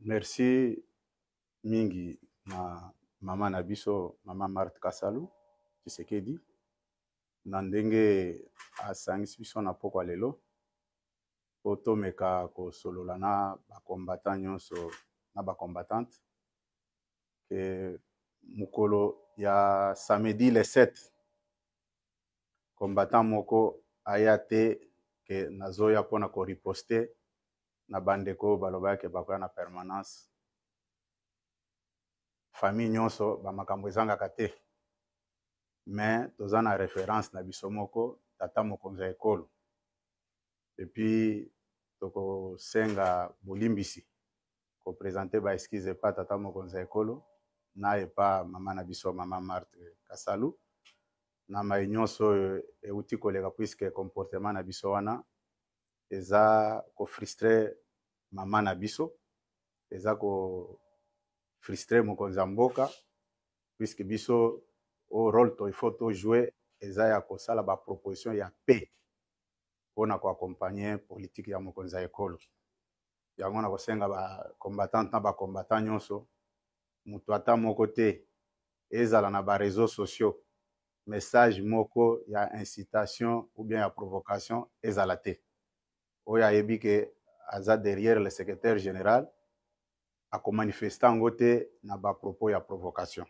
merci mingi na mama na biso mama marte kasalu tshisekedi na ndenge asangisi biso na pokwa lelo po tomeka kosolola na bakombatant nyonso na bacombatante ke mokolo ya samedi le 7 kombatant moko aya te ke nazoya mpona koriposte na bandeko balobaki bakoya na permanence famille nyonso bamakambo ezangaka te me toza na référence na biso moko tata mokonzi ya ekolo epuis tokosenga bolimbisi kopresente baeskise epa tata mokonzi ya ekolo na epa mama na biso mama marthe kasalu na mai nyonso oyo euti koleka puiske comportement na biso wana eza kofrustre mama na biso eza kofrustre mokonzi ya mboka puiske biso oyo role toifo tojoue eza ya kosala baproposition ya pe mpona koakompagne politike ya mokonzi ya ekolo yango na kosenga bacombatante na bacombatant nyonso moto ata moko te ezala na bareseau sociaux message moko ya incitation ou bien ya provocation ezala te oyo ayebi ke aza derrière le secrétaire général akomanifeste yango te na bapropos ya provocation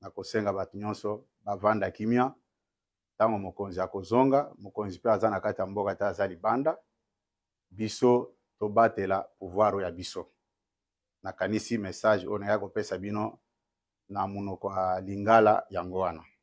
nakosenga bato nyonso bavanda kimia ntango mokonzi akozonga mokonzi mpe aza na kati ya mboka te aza libanda biso tobatela pouvoir oyo ya biso nakanisi message oyo naya kopesa bino na monoko ya lingala yango wana